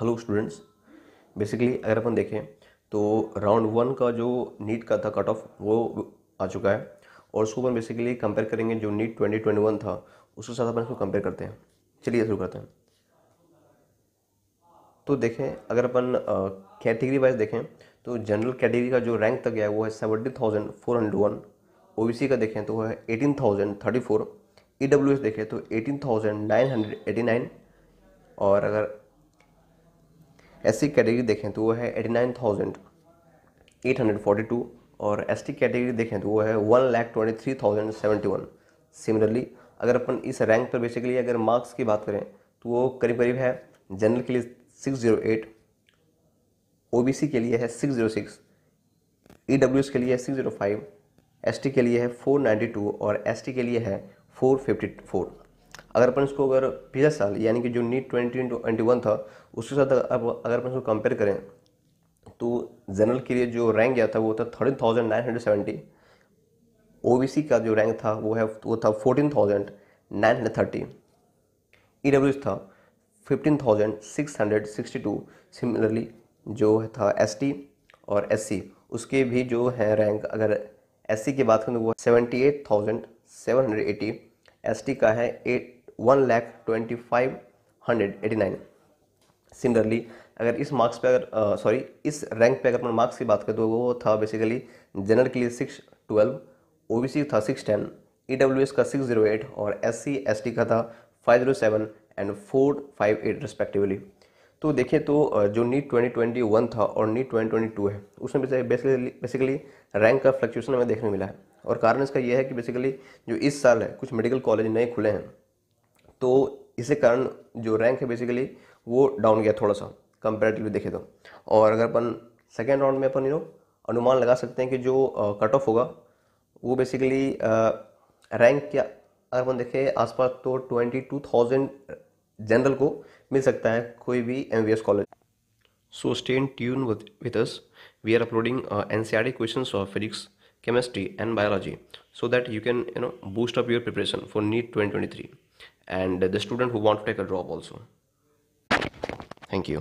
hello students basically अगर अपन देखें तो राउंड वन का जो नीट का था कट ऑफ वो आ चुका है और उसको अपन बेसिकली कंपेयर करेंगे जो नीट ट्वेंटी ट्वेंटी वन था उसके साथ अपन इसको कंपेयर करते हैं चलिए शुरू करते हैं तो देखें अगर अपन कैटेगरी वाइज देखें तो जनरल कैटेगरी का जो रैंक तक गया वो है seventy thousand four hundred one O B C का देखें तो वो है eighteen thousand thirty four E W S देखें तो eighteen thousand nine hundred eighty nine और अगर एस सी कैटेगरी देखें तो वो है eighty nine thousand eight hundred forty two और एस टी कैटेगरी देखें तो वो है one lakh twenty three thousand seventy one similarly अगर अपन इस रैंक पर बेसिकली अगर मार्क्स की बात करें तो वो करीब करीब है जनरल के लिए six zero eight O B C के लिए है six zero six E W S के लिए है six zero five S T के लिए है फोर नाइन्टी टू और एस टी के लिए है फोर फिफ्टी फोर अगर अपन इसको अगर पिछले साल यानी कि जो नीट ट्वेंटी ट्वेंटी वन था उसके साथ अब अगर अपन इसको कंपेयर करें तो जनरल के लिए जो रैंक गया था वो था thirteen thousand nine hundred seventy O C का जो रैंक था वो है वो था fourteen thousand nine hundred thirty E W था fifteen thousand six hundred sixty two similarly जो था एस टी और एस सी उसके भी जो है रैंक अगर एस सी की बात करें तो वो seventy eight thousand seven hundred eighty S T का है eight one lakh twenty five hundred eighty nine similarly अगर इस मार्क्स पे अगर सॉरी इस रैंक पे अगर अपन मार्क्स की बात करें तो वो था बेसिकली जनरल के लिए six twelve O B C था six ten E W S का सिक्स जीरो एट और एस सी एस टी का था five zero seven and four five eight respectively तो देखिए तो जो नीट ट्वेंटी ट्वेंटी वन था और नीट ट्वेंटी ट्वेंटी टू है उसमें बेसिकली बेसिकली रैंक का फ्लक्चुएशन हमें देखने मिला है और कारण इसका यह है कि बेसिकली जो इस साल है कुछ मेडिकल कॉलेज नए खुले हैं तो इसे कारण जो रैंक है बेसिकली वो डाउन गया थोड़ा सा कंपेरेटिवली देखे तो और अगर अपन सेकेंड राउंड में अपन यू नो अनुमान लगा सकते हैं कि जो कट ऑफ होगा वो बेसिकली रैंक क्या अगर अपन देखें आसपास तो ट्वेंटी टू थाउजेंड जनरल को मिल सकता है कोई भी M V S college so stay tuned with us we are uploading N C R D question of physics chemistry and biology so that you can you know boost up your preparation for NEET twenty twenty three and the student who want to take a job also thank you